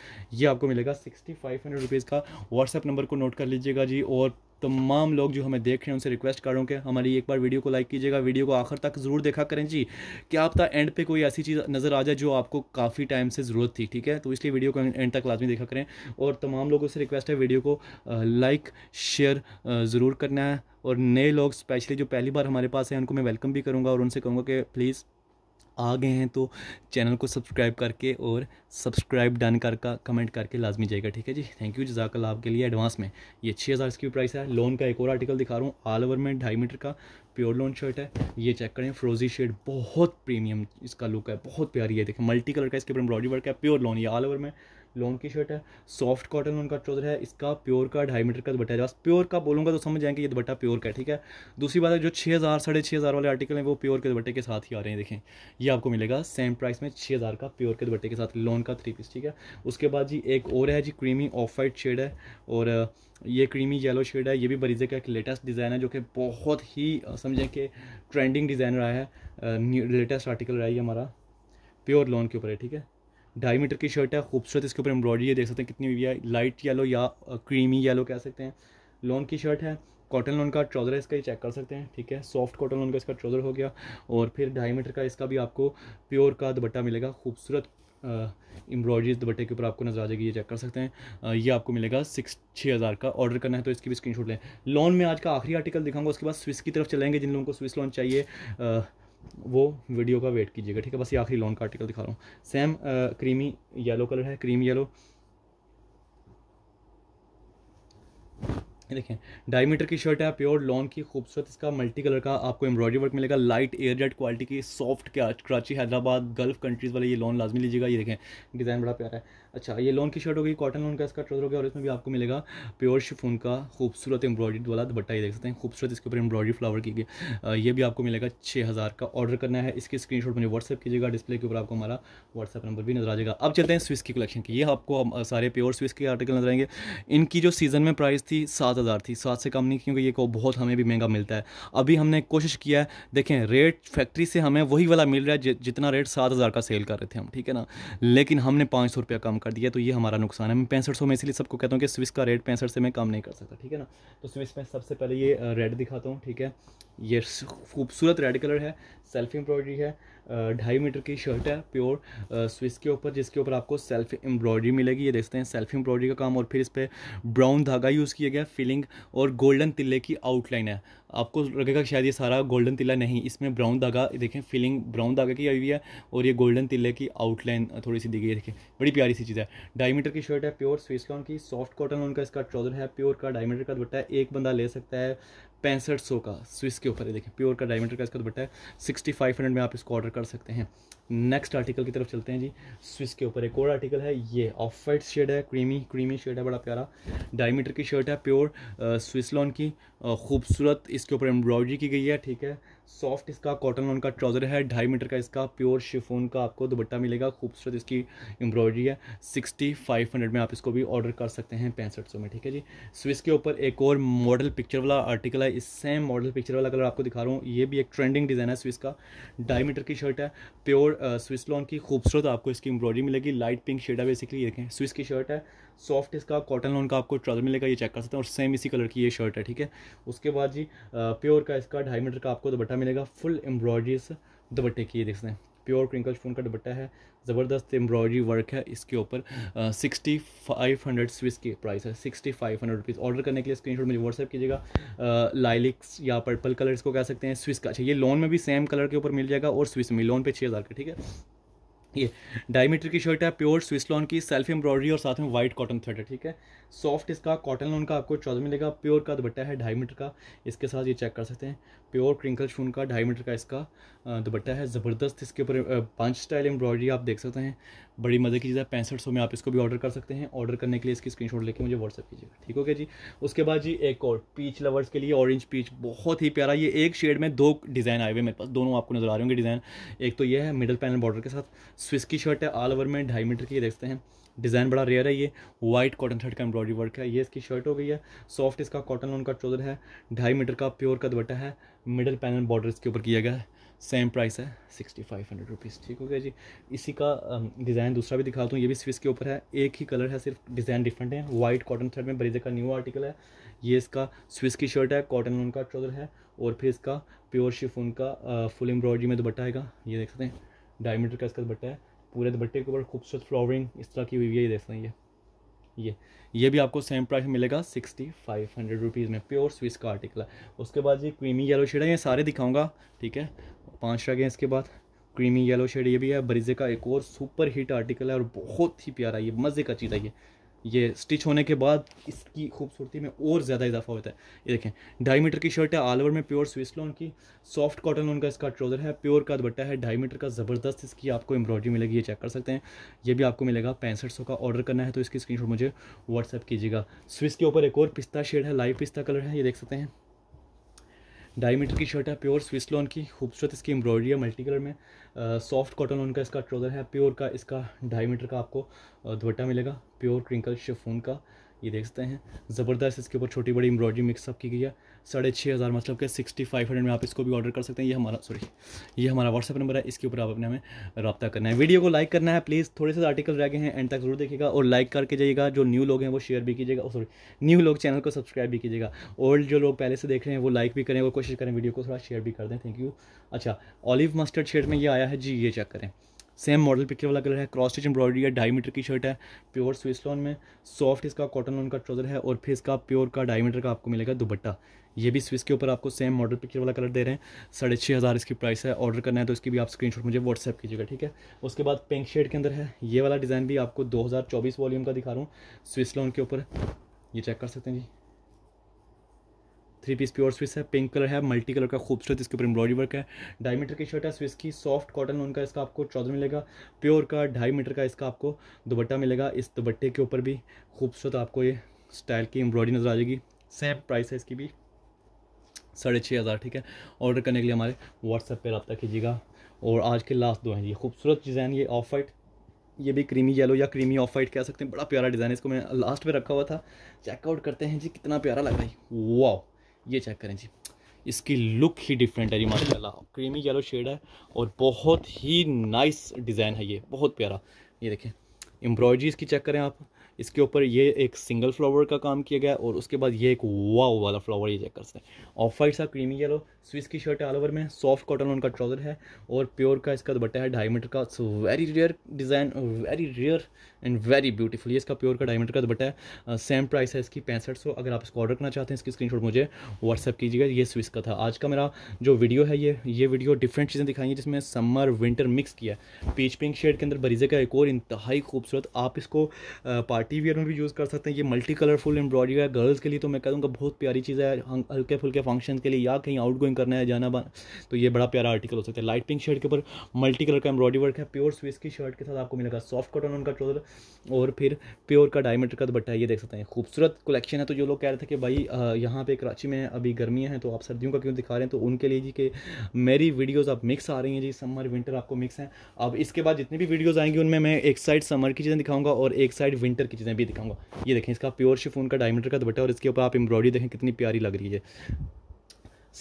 Speaker 1: ये आपको मिलेगा सिक्सटी फाइव हंड्रेड रुपीज़ का व्हाट्सअप नंबर को नोट कर लीजिएगा जी और तमाम लोग जो हमें देख रहे हैं उनसे रिक्वेस्ट कर रहा हूँ कि हमारी एक बार वीडियो को लाइक कीजिएगा वीडियो को आखिर तक ज़रूर देखा करें जी क्या तक एंड पे कोई ऐसी चीज़ नज़र आ जाए जो आपको काफ़ी टाइम से ज़रूरत थी ठीक है तो इसलिए वीडियो को एंड तक लाजमी देखा करें और तमाम लोगों से रिक्वेस्ट है वीडियो को लाइक शेयर ज़रूर करना है और नए लोग स्पेशली जो पहली बार हमारे पास हैं उनको मैं वेलकम भी करूँगा और उनसे कहूँगा कि प्लीज़ आ गए हैं तो चैनल को सब्सक्राइब करके और सब्सक्राइब डन कर का कमेंट करके लाजमी जाएगा ठीक है जी थैंक यू जजाकल आपके लिए एडवांस में ये छः हज़ार इसकी प्राइस है लोन का एक और आर्टिकल दिखा रहा हूँ ऑल ओवर में ढाई मीटर का प्योर लोन शर्ट है ये चेक करें फ्रोजी शेड बहुत प्रीमियम इसका लुक है बहुत प्यारी है देखें मल्टी कलर का इसके ऊपर एम्ब्रॉयडरी वर्क है प्योर लोन ये ऑल ओवर में लॉन्ग की शर्ट है सॉफ्ट कॉटन उनका ट्रोजर है इसका प्योर का ढाई मीटर का दुपट्टा है बस प्योर का बोलूँगा तो समझ जाएंगे ये दुपट्टा प्योर का ठीक है दूसरी बात है जो छः हज़ार साढ़े छः हज़ार वाले आर्टिकल हैं वो प्योर के दुपट्टे के साथ ही आ रहे हैं देखें ये आपको मिलेगा सेम प्राइस में छः हज़ार का प्योर के दुपट्टे के साथ लॉन का थ्री पीस ठीक है उसके बाद जी एक और है जी क्रीमी ऑफ वाइट शेड है और ये क्रीमी येलो शेड है ये भी बरीजे का एक लेटेस्ट डिज़ाइन है जो कि बहुत ही समझें कि ट्रेंडिंग डिज़ाइन रहा है लेटेस्ट आर्टिकल रहा है ये हमारा प्योर लोन के ऊपर है ठीक है ढाई मीटर की शर्ट है खूबसूरत इसके ऊपर एम्ब्रॉयडरी है देख सकते हैं कितनी हुई है लाइट येलो या क्रीमी येलो कह सकते हैं लॉन की शर्ट है कॉटन लॉन का ट्राउज़र है इसका ये चेक कर सकते हैं ठीक है सॉफ्ट कॉटन लोन का इसका ट्राउज़र हो गया और फिर ढाई मीटर का इसका भी आपको प्योर का दुपट्टा मिलेगा खूबसूरत एम्ब्रॉयडरी दुपट्टे के ऊपर आपको नजर आ जाएगी ये चेक कर सकते हैं ये आपको मिलेगा सिक्स छः हज़ार का ऑर्डर करना है तो इसकी भी स्क्रीन लें लॉन में आज का आखिरी आर्टिकल दिखाऊंगा उसके बाद स्विस की तरफ चलेंगे जिन लोगों को स्विस लॉन चाहिए आ, वो वीडियो का वेट कीजिएगा ठीक है बस ये आखिरी लॉन्ग का आर्टिकल दिखा रहा हूँ सेम क्रीमी येलो कलर है क्रीम येलो देखें डायमीटर की शर्ट है प्योर लॉन की खूबसूरत इसका मल्टी कलर का आपको एम्ब्रॉयडरी वर्क मिलेगा लाइट एयर जेट क्वालिटी की सॉफ्ट क्या कराची हैदराबाद गल्फ कंट्रीज़ वाले ये लॉन लाजमी लीजिएगा ये देखें डिज़ाइन बड़ा प्यारा है अच्छा ये लॉन की शर्ट होगी कॉटन लॉन का इसका ट्रोजर हो गया और इसमें भी आपको मिलेगा प्योर शिफोन का खूबसूरत एम्ब्रॉयड वाला दुपट्टा ये देख सकते हैं खूबसूरत इसके ऊपर एम्ब्रॉडरी फ्लावर की गई ये भी आपको मिलेगा छः हज़ार का ऑर्डर करना है इसकी स्क्रीन शॉट मुझे व्हाट्सअप कीजिएगा डिस्प्ले के ऊपर आपको हमारा व्हाट्सअप नंबर भी नजर आ जाएगा अब चलते हैं स्विस की कलेक्शन की ये आपको सारे प्योर स्विस के आर्टिकल नजर आएंगे इनकी जो सीज़न में प्राइस थी सात हज़ार थी सात से कम नहीं क्योंकि ये को बहुत हमें भी महंगा मिलता है अभी हमने कोशिश किया है देखें रेट फैक्ट्री से हमें वही वाला मिल रहा है जितना रेट सात हज़ार का सेल कर रहे थे हम ठीक है ना लेकिन हमने पाँच सौ रुपया कम कर दिया तो ये हमारा नुकसान है मैं पैंसठ सौ में इसलिए सबको कहता हूँ कि स्विस का रेट पैंसठ से मैं कम नहीं कर सकता ठीक है ना तो स्विस में सबसे पहले ये रेड दिखाता हूँ ठीक है ये खूबसूरत रेड कलर है सेल्फ एम्ब्रॉयडरी है ढाई मीटर की शर्ट है प्योर स्विस के ऊपर जिसके ऊपर आपको सेल्फ एम्ब्रॉयडरी मिलेगी ये देखते हैं सेल्फ एम्ब्रॉयडरी का काम और फिर इस पर ब्राउन धागा यूज़ किया गया फिलिंग और गोल्डन तिल्ले की आउटलाइन है आपको लगेगा शायद ये सारा गोल्डन तिल्ला नहीं इसमें ब्राउन धागा देखें फिलिंग ब्राउन धागा की आई हुई है और ये गोल्डन तिल्ले की आउटलाइन थोड़ी सी दी गई है देखें बड़ी प्यारी सी चीज़ है डायमीटर की शर्ट है प्योर लॉन की सॉफ्ट कॉटन उनका इसका ट्राउजर है प्योर का डायमीटर का दुपट्टा है एक बंदा ले सकता है पैंसठ सौ का स्विस के ऊपर है देखें प्योर का डायमीटर का इसका दुपट्टा है सिक्सटी फाइव हंड्रेड में आप इसको ऑर्डर कर सकते हैं नेक्स्ट आर्टिकल की तरफ चलते हैं जी स्विस के ऊपर एक और आर्टिकल है ये ऑफ वाइट शेड है क्रीमी क्रीमी शेड है बड़ा प्यारा डायमीटर की शर्ट है प्योर स्विस लॉन की खूबसूरत इसके ऊपर एम्ब्रॉयडरी की गई है ठीक है सॉफ्ट इसका कॉटन लॉन का ट्राउज़र है ढाई मीटर का इसका प्योर शिफोन का आपको दुपट्टा मिलेगा खूबसूरत इसकी एम्ब्रॉयडरी है सिक्सटी फाइव हंड्रेड में आप इसको भी ऑर्डर कर सकते हैं पैंसठ सौ में ठीक है जी स्विस के ऊपर एक और मॉडल पिक्चर वाला आर्टिकल है इस सेम मॉडल पिक्चर वाला कलर आपको दिखा रहा हूँ ये भी एक ट्रेंडिंग डिज़ाइन है स्विस का ढाई मीटर की शर्ट है प्योर स्विस लॉन की खूबसूरत आपको इसकी एम्ब्रॉयडरी मिलेगी लाइट पिंक शेड है बेसिकली देखें स्विस की शर्ट है सॉफ्ट इसका कॉटन लोन का आपको ट्रगल मिलेगा ये चेक कर सकते हैं और सेम इसी कलर की ये शर्ट है ठीक है उसके बाद जी प्योर का इसका ढाई मीटर का आपको दुपट्टा मिलेगा फुल एम्ब्रॉयडरी दुपट्टे की ये देख सकते हैं प्योर क्रिंकल स्टोन का दुपट्टा है ज़बरदस्त एम्ब्रॉयडरी वर्क है इसके ऊपर सिक्सटी फाइव हंड्रेड स्विस की प्राइस है sixty five hundred rupees order करने के लिए स्क्रीन शॉट मुझे व्हाट्सअप कीजिएगा लाइलिक्स या पर्पल कलर इसको कह सकते हैं स्विस का अच्छा ये लोन में भी सेम कलर के ऊपर मिल जाएगा और स्विस में लोन पे छः हज़ार का ठीक है ये डायमीटर की शर्ट है प्योर स्विस्लॉन की सेल्फ एम्ब्रॉयडरी और साथ में व्हाइट कॉटन थ्रेड है ठीक है सॉफ्ट इसका कॉटन लोन का आपको चौदह मिलेगा प्योर का दुपट्टा है ढाई मीटर का इसके साथ ये चेक कर सकते हैं प्योर क्रिंकल शून का ढाई मीटर का इसका दुपट्टा है ज़बरदस्त इसके ऊपर पांच स्टाइल एम्ब्रॉयडरी आप देख सकते हैं बड़ी मज़े की चीज़ है पैंसठ सौ में आप इसको भी ऑर्डर कर सकते हैं ऑर्डर करने के लिए इसकी स्क्रीन लेके मुझे व्हाट्सअप कीजिएगा ठीक हो गया जी उसके बाद जी एक और पीच लवर्स के लिए ऑरेंज पीच बहुत ही प्यारा ये एक शेड में दो डिज़ाइन आए हुए मेरे पास दोनों आपको नजर आ रहे होंगे डिज़ाइन एक तो ये है मिडल पैनल बॉर्डर के साथ स्विस की शर्ट है ऑल ओवर में ढाई मीटर की देखते हैं डिज़ाइन बड़ा रेयर है ये वाइट कॉटन शर्ट का एम्ब्रॉयडरी वर्क है ये इसकी शर्ट हो गई है सॉफ्ट इसका कॉटन लोन का ट्रोजर है ढाई मीटर का प्योर का दुपट्टा है मिडल पैनल बॉर्डर इसके ऊपर किया गया है सेम प्राइस है सिक्सटी फाइव हंड्रेड रुपीज़ ठीक हो गया जी इसी का डिज़ाइन दूसरा भी दिखाता हूँ ये भी स्विस के ऊपर है एक ही कलर है सिर्फ डिज़ाइन डिफरेंट है वाइट कॉटन शर्ट में ब्रेजे का न्यू आर्टिकल है ये इसका स्विस की शर्ट है कॉटन लोन का ट्रोजर है और फिर इसका प्योर शिफोन का फुल एम्ब्रॉयडरी में दुपट्टा आएगा ये देख सकते हैं डायमीटर का इसका दुपट्टा है पूरे दुपट्टे के ऊपर खूबसूरत फ्लावरिंग इस तरह की हुई है ये देख लें ये ये ये भी आपको सेम प्राइस मिलेगा सिक्सटी फाइव हंड्रेड रुपीज़ में प्योर स्विस का आर्टिकल है उसके बाद ये क्रीमी येलो शेड है ये सारे दिखाऊंगा ठीक है पांच रखे हैं इसके बाद क्रीमी येलो शेड ये भी है ब्रिजे का एक और सुपर हिट आर्टिकल है और बहुत ही प्यारा ये मज़े का चीज़ है ये ये स्टिच होने के बाद इसकी खूबसूरती में और ज़्यादा इजाफा होता है ये देखें ढाई मीटर की शर्ट है ऑल ओवर में प्योर स्विस लोन की सॉफ्ट कॉटन लोन का इसका ट्राउज़र है प्योर का दुपट्टा है ढाई मीटर का ज़बरदस्त इसकी आपको एम्ब्रॉयडरी मिलेगी ये चेक कर सकते हैं ये भी आपको मिलेगा पैंसठ का ऑर्डर करना है तो इसकी स्क्रीन मुझे व्हाट्सअप कीजिएगा स्विस के ऊपर एक और पिस्ता शेड है लाइव पिस्ता कलर है ये देख सकते हैं ढाई मीटर की शर्ट है प्योर स्विस लॉन की खूबसूरत इसकी एम्ब्रॉयडरी है मल्टी कलर में सॉफ्ट कॉटन लॉन का इसका ट्रोज़र है प्योर का इसका ढाई मीटर का आपको दुपट्टा मिलेगा प्योर क्रिंकल शेफून का ये देख सकते हैं ज़बरदस्त इसके ऊपर छोटी बड़ी एम्ब्रॉयडरी मिक्सअप की गई है साढ़े छः हज़ार मतलब कि सिक्सटी फाइव हंड्रेड में आप इसको भी ऑर्डर कर सकते हैं ये हमारा सॉरी ये हमारा व्हाट्सअप नंबर है इसके ऊपर आप अपने हमें रब्ता करना है वीडियो को लाइक करना है प्लीज़ थोड़े से आर्टिकल रह गए हैं एंड तक जरूर देखिएगा और लाइक करके जाइएगा जो न्यू लोग हैं वो शेयर भी कीजिएगा सॉरी oh, न्यू लोग चैनल को सब्सक्राइब भी कीजिएगा ओल्ड जो लोग पहले से देख रहे हैं वो लाइक भी करें और कोशिश करें वीडियो को थोड़ा शेयर भी कर दें थैंक यू अच्छा ऑलिव मस्टर्ड शेड में ये आया है जी ये चेक करें सेम मॉडल पिक्चर वाला कलर है क्रॉस स्टिच एम्ब्रॉयडरी है ढाई मीटर की शर्ट है प्योर स्विस लॉन में सॉफ्ट इसका कॉटन लॉन का ट्राउजर है और फिर इसका प्योर का ढाई मीटर का आपको मिलेगा दुपट्टा ये भी स्विस के ऊपर आपको सेम मॉडल पिक्चर वाला कलर दे रहे हैं साढ़े छः हज़ार इसकी प्राइस है ऑर्डर करना है तो इसकी भी आप स्क्रीन मुझे व्हाट्सअप कीजिएगा ठीक है उसके बाद पिंक शेड के अंदर है ये वाला डिज़ाइन भी आपको दो वॉल्यूम का दिखा रहा हूँ स्विस लॉन के ऊपर ये चेक कर सकते हैं जी थ्री पीस प्योर स्विस है पिंक कलर है मल्टी कलर का खूबसूरत इसके ऊपर एम्ब्रॉडरी वर्क है ढाई मीटर की शर्ट है स्विस की सॉफ्ट कॉटन उनका इसका आपको ट्राउजर मिलेगा प्योर का ढाई मीटर का इसका आपको दुबट्टा मिलेगा इस दुबट्टे के ऊपर भी खूबसूरत आपको ये स्टाइल की एम्ब्रॉयडरी नज़र आ जाएगी सेम प्राइस है इसकी भी साढ़े छः हज़ार ठीक है ऑर्डर करने के लिए हमारे व्हाट्सएप पर रब्ता कीजिएगा और आज के लास्ट दो हैं ये खूबसूरत डिज़ाइन ये ऑफ वाइट ये भी क्रीमी येलो या क्रीमी ऑफ वाइट कह सकते हैं बड़ा प्यारा डिज़ाइन है इसको मैं लास्ट में रखा हुआ था चेकआउट करते हैं जी कितना प्यारा लग रहा है वाह ये चेक करें जी इसकी लुक ही डिफरेंट है जी माशाल्लाह क्रीमी येलो शेड है और बहुत ही नाइस डिज़ाइन है ये बहुत प्यारा ये देखें एम्ब्रॉयडरी इसकी चेक करें आप इसके ऊपर ये एक सिंगल फ्लावर का काम किया गया और उसके बाद ये एक वाओ वाला फ्लावर ये चेक कर सकते हैं ऑफ वाइट सा क्रीमी येलो स्विस की शर्ट है ऑल ओवर में सॉफ्ट कॉटन उनका ट्राउज़र है और प्योर का इसका दुपट्टा है ढाई मीटर का so very rare design very rare and very beautiful ये इसका प्योर का ढाई मीटर का दुपट्टा है सेम प्राइस है इसकी पैंसठ सौ अगर आप इसको ऑर्डर करना चाहते हैं इसकी स्क्रीनशॉट मुझे व्हाट्सअप कीजिएगा ये स्विस का था आज का मेरा जो वीडियो है ये ये वीडियो डिफरेंट चीज़ें दिखाई हैं जिसमें समर विंटर मिक्स किया है पीच पिंक शेड के अंदर बरीजे का एक और इंतहाई खूबसूरत आप इसको पार्टी वेयर में भी यूज़ कर सकते हैं ये मल्टी कलरफुल एम्ब्रॉयडरी है गर्ल्स के लिए तो मैं कह दूँगा बहुत प्यारी चीज़ है हल्के फुल्के फंक्शन के लिए या कहीं आउट गोइंग करना है जाना तो ये बड़ा प्यारा आर्टिकल हो सकता है लाइट पिंक शर्ट के ऊपर मल्टी कलर का एम्ब्रॉडी वर्क है प्योर स्विस की शर्ट के साथ आपको मिलेगा सॉफ्ट कॉटन उनका ट्रोजर और फिर प्योर का डायमंड का दुपट्टा ये देख सकते हैं खूबसूरत कलेक्शन है तो जो लोग कह रहे थे कि भाई यहाँ पे कराची में अभी गर्मियाँ हैं तो आप सर्दियों का क्यों दिखा रहे हैं तो उनके लिए जी के मेरी वीडियोज़ अब मिक्स आ रही हैं जी समर विंटर आपको मिक्स हैं अब इसके बाद जितनी भी वीडियोज़ आएंगी उनमें मैं एक साइड समर की चीज़ें दिखाऊंगा और एक साइड विंटर की चीज़ें भी दिखाऊंगा ये देखें इसका प्योर शिफोन का डायमीटर का दुपट्टा और इसके ऊपर आप एम्ब्रॉडी देखें कितनी प्यारी लग रही है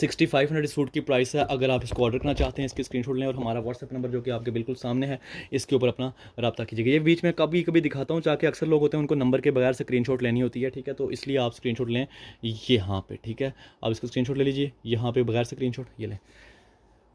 Speaker 1: सिक्सटी फाइव हंड्रेड सूट की प्राइस है अगर आप इसको ऑर्डर करना चाहते हैं इसकी स्क्रीनशॉट लें और हमारा व्हाट्सअप नंबर जो कि आपके बिल्कुल सामने है इसके ऊपर अपना रब्ता कीजिएगा ये बीच में कभी कभी दिखाता हूँ जाके अक्सर लोग होते हैं उनको नंबर के बगैर स्क्रीनशॉट लेनी होती है ठीक है तो इसलिए आप स्क्रीनशॉट लें यहाँ पर ठीक है आप इसका स्क्रीनशॉट ले लीजिए यहाँ पर बगैर शॉट ये लें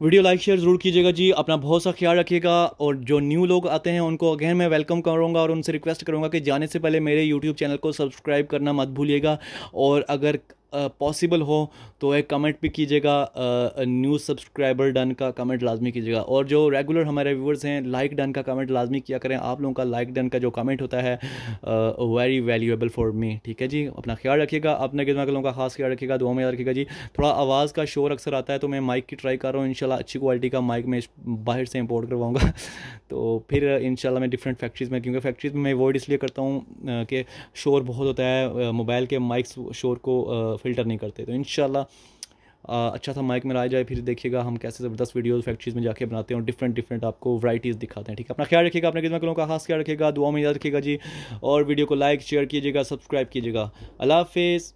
Speaker 1: वीडियो लाइक शेयर ज़रूर कीजिएगा जी अपना बहुत सा ख्याल रखिएगा और जो न्यू लोग आते हैं उनको अगेन मैं वेलकम करूँगा और उनसे रिक्वेस्ट करूँगा कि जाने से पहले मेरे यूट्यूब चैनल को सब्सक्राइब करना मत भूलिएगा और अगर पॉसिबल हो तो एक कमेंट भी कीजिएगा न्यूज़ सब्सक्राइबर डन का कमेंट लाजमी कीजिएगा और जो रेगुलर हमारे व्यूवर्स हैं लाइक डन का कमेंट लाजमी किया करें आप लोगों का लाइक डन का जो कमेंट होता है वेरी वैल्यूएबल फॉर मी ठीक है जी अपना ख्याल रखिएगा अपने गिरना लोगों का खास ख्याल रखिएगा दुआ में याद रखिएगा जी थोड़ा आवाज़ का शोर अक्सर आता है तो मैं माइक की ट्राई कर रहा हूँ इन अच्छी क्वालिटी का माइक मैं बाहर से इम्पोर्ट करवाऊँगा [LAUGHS] तो फिर इन मैं डिफरेंट फैक्ट्रीज़ में क्योंकि फैक्ट्रीज़ में मैं अवॉइड इसलिए करता हूँ कि शोर बहुत होता है मोबाइल के माइक शोर को फ़िल्टर नहीं करते तो इन अच्छा सा माइक में लाया जाए फिर देखिएगा हम कैसे ज़बरदस्त वीडियोज़ फैक्ट्रीज में जाके बनाते हैं और डिफरेंट डिफरेंट आपको वैराइटीज़ दिखाते हैं ठीक है अपना ख्याल रखिएगा अपने किस्म कलों का खास ख्याल रखिएगा दुआ में याद रखिएगा जी और वीडियो को लाइक शेयर कीजिएगा सब्सक्राइब कीजिएगा अल्लाह हाफिज़